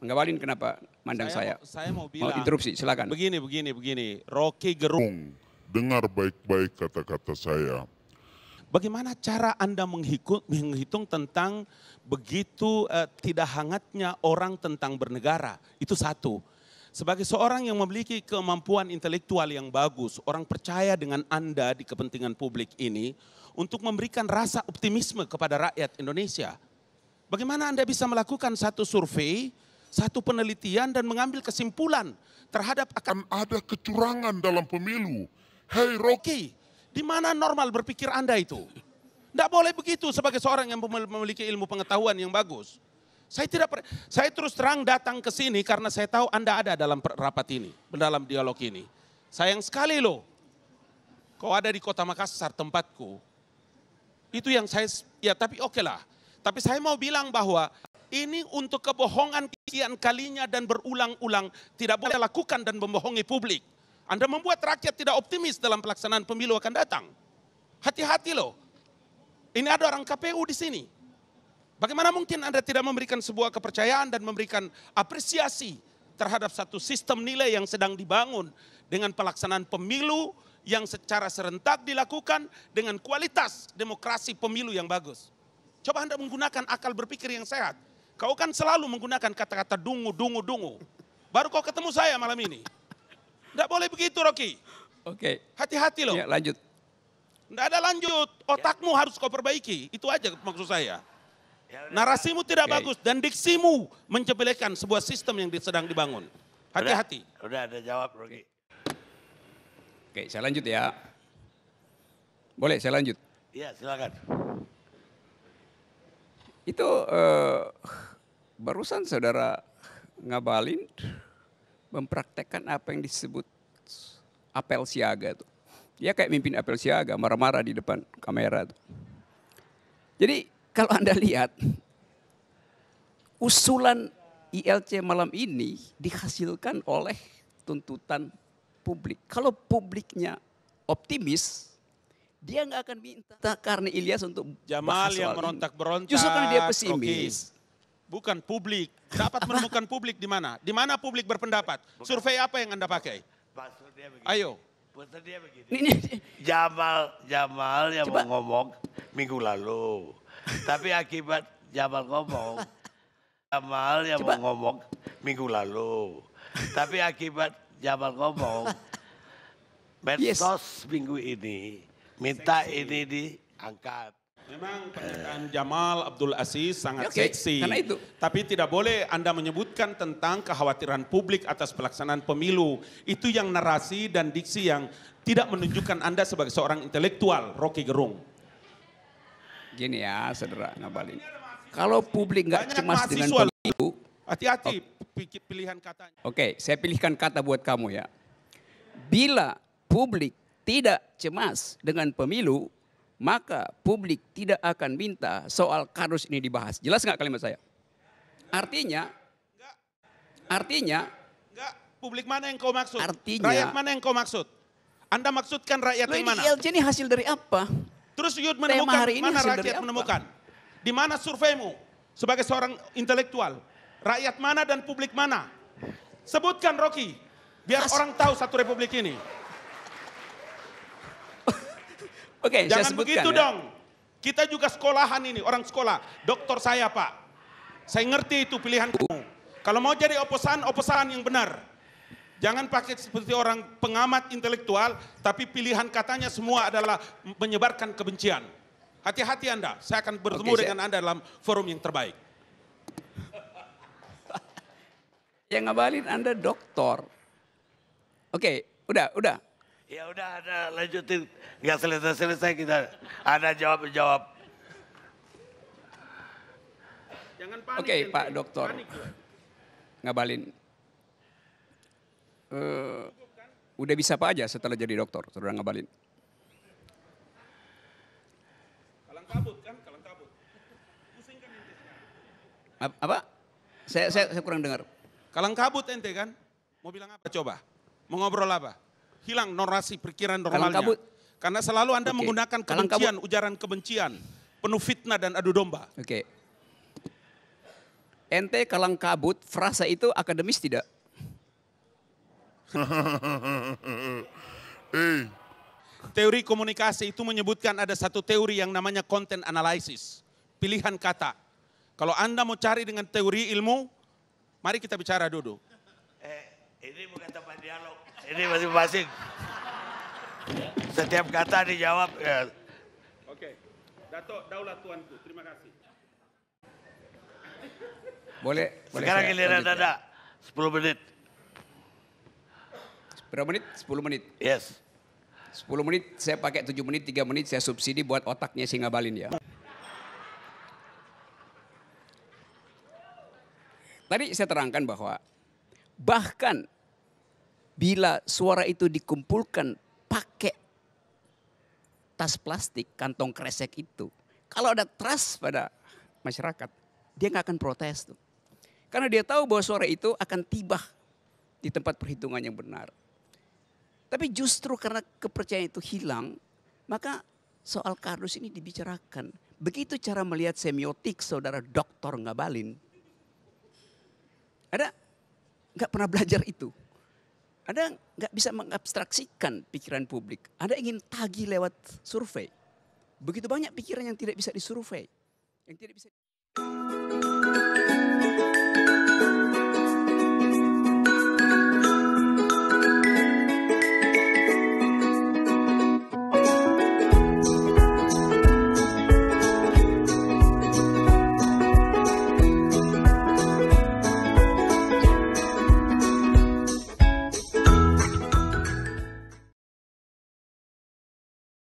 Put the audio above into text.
Enggak walin kenapa mandang saya? Saya, saya mau bilang. Mau interupsi, silakan. Begini, begini, begini. Rocky Gerung. Dengar baik-baik kata-kata saya. Bagaimana cara Anda menghitung, menghitung tentang begitu eh, tidak hangatnya orang tentang bernegara? Itu satu. Sebagai seorang yang memiliki kemampuan intelektual yang bagus, orang percaya dengan Anda di kepentingan publik ini untuk memberikan rasa optimisme kepada rakyat Indonesia. Bagaimana Anda bisa melakukan satu survei, satu penelitian dan mengambil kesimpulan terhadap akan ada kecurangan dalam pemilu. Hei Rocky, di mana normal berpikir Anda itu? Tidak boleh begitu sebagai seorang yang memiliki ilmu pengetahuan yang bagus. Saya tidak saya terus terang datang ke sini karena saya tahu Anda ada dalam rapat ini, dalam dialog ini. Sayang sekali loh. Kau ada di kota Makassar tempatku. Itu yang saya ya tapi oke okay lah tapi saya mau bilang bahwa ini untuk kebohongan kian kalinya dan berulang-ulang tidak boleh lakukan dan membohongi publik. Anda membuat rakyat tidak optimis dalam pelaksanaan pemilu akan datang. Hati-hati loh. Ini ada orang KPU di sini. Bagaimana mungkin Anda tidak memberikan sebuah kepercayaan dan memberikan apresiasi terhadap satu sistem nilai yang sedang dibangun dengan pelaksanaan pemilu yang secara serentak dilakukan dengan kualitas demokrasi pemilu yang bagus. Coba Anda menggunakan akal berpikir yang sehat. Kau kan selalu menggunakan kata-kata dungu, dungu, dungu. Baru kau ketemu saya malam ini. Tidak boleh begitu Rocky. Oke. Okay. Hati-hati loh. Ya, lanjut. Tidak ada lanjut. Otakmu ya. harus kau perbaiki. Itu aja maksud saya. Narasimu tidak okay. bagus dan diksimu menjebelekan sebuah sistem yang sedang dibangun. Hati-hati. Sudah ada jawab Rocky. Oke, okay, saya lanjut ya. Boleh saya lanjut? Iya, silakan. Itu uh, barusan saudara ngabalin mempraktekkan apa yang disebut apel siaga tuh. Dia kayak mimpin apel siaga, marah-marah di depan kamera tuh. Jadi kalau Anda lihat usulan ILC malam ini dihasilkan oleh tuntutan publik. Kalau publiknya optimis, dia nggak akan minta karena Ilyas untuk Jamal yang merontak-berontak. Justru karena dia pesimis. Bukan publik. Dapat menemukan publik di mana? Di mana publik berpendapat? Survei apa yang Anda pakai? begini. Ayo. begini. Jamal, Jamal yang Coba. mau ngomong minggu lalu. Tapi akibat Jamal ngomong, Jamal yang Coba. mau ngomong minggu lalu. Tapi akibat Jamal ngomong, medsos minggu ini minta ini diangkat. Memang pernyataan Jamal Abdul Aziz sangat ya, okay, seksi. Karena itu. Tapi tidak boleh Anda menyebutkan tentang kekhawatiran publik atas pelaksanaan pemilu. Itu yang narasi dan diksi yang tidak menunjukkan Anda sebagai seorang intelektual, Rocky Gerung. Gini ya, saudara Ngabalin. Kalau publik nggak cemas dengan pemilu, hati-hati oh. pilihan katanya. Oke, okay, saya pilihkan kata buat kamu ya. Bila publik tidak cemas dengan pemilu, maka publik tidak akan minta soal kardus ini dibahas. Jelas nggak kalimat saya? Artinya, enggak. artinya, enggak. Publik mana yang kau maksud? Artinya, rakyat mana yang kau maksud? Anda maksudkan rakyat yang mana? ILC ini hasil dari apa? Terus Yud menemukan hari ini mana rakyat apa? menemukan? Di mana surveimu sebagai seorang intelektual? Rakyat mana dan publik mana? Sebutkan Rocky, biar As orang tahu satu republik ini. Oke, okay, Jangan sebutkan, begitu ya. dong. Kita juga sekolahan ini, orang sekolah. Dokter saya, Pak. Saya ngerti itu pilihan kamu. Kalau mau jadi oposan, oposan yang benar. Jangan pakai seperti orang pengamat intelektual, tapi pilihan katanya semua adalah menyebarkan kebencian. Hati-hati Anda, saya akan bertemu Oke, dengan Anda dalam forum yang terbaik. yang ngabalin Anda doktor. Oke, udah, udah. Ya udah ada lanjutin, nggak selesai-selesai kita ada jawab-jawab. Jangan panik. Oke okay, Pak Dokter, ngabalin. Uh, udah bisa apa aja setelah jadi dokter, sudah ngabalin? Kalang kabut kan, kalang kabut. Pusing kan ente. Apa? Saya, saya, saya kurang dengar. Kalang kabut ente kan? Mau bilang apa coba? Mau ngobrol apa? hilang norasi perkiraan normalnya. Kamu, Karena selalu Anda okay. menggunakan kebencian, ujaran kebencian, penuh fitnah dan adu domba. Oke. Okay. Ente kalang kabut, frasa itu akademis tidak? hey. Teori komunikasi itu menyebutkan ada satu teori yang namanya content analysis, pilihan kata. Kalau Anda mau cari dengan teori ilmu, mari kita bicara dulu. Eh, ini bukan tempat dialog. Ini masing-masing. Setiap kata dijawab. Ya. Oke. Dato Daulat Tuanku, terima kasih. Boleh. boleh. Sekarang giliran ya? Dada. Ya. 10 menit. Berapa menit? 10 menit. Yes. 10 menit, saya pakai 7 menit, 3 menit saya subsidi buat otaknya singa balin ya. Tadi saya terangkan bahwa bahkan Bila suara itu dikumpulkan pakai tas plastik, kantong kresek itu. Kalau ada trust pada masyarakat, dia nggak akan protes tuh. Karena dia tahu bahwa suara itu akan tiba di tempat perhitungan yang benar. Tapi justru karena kepercayaan itu hilang, maka soal kardus ini dibicarakan. Begitu cara melihat semiotik saudara dokter ngabalin. Ada nggak pernah belajar itu. Anda nggak bisa mengabstraksikan pikiran publik. Anda ingin tagi lewat survei. Begitu banyak pikiran yang tidak bisa disurvei, yang tidak bisa.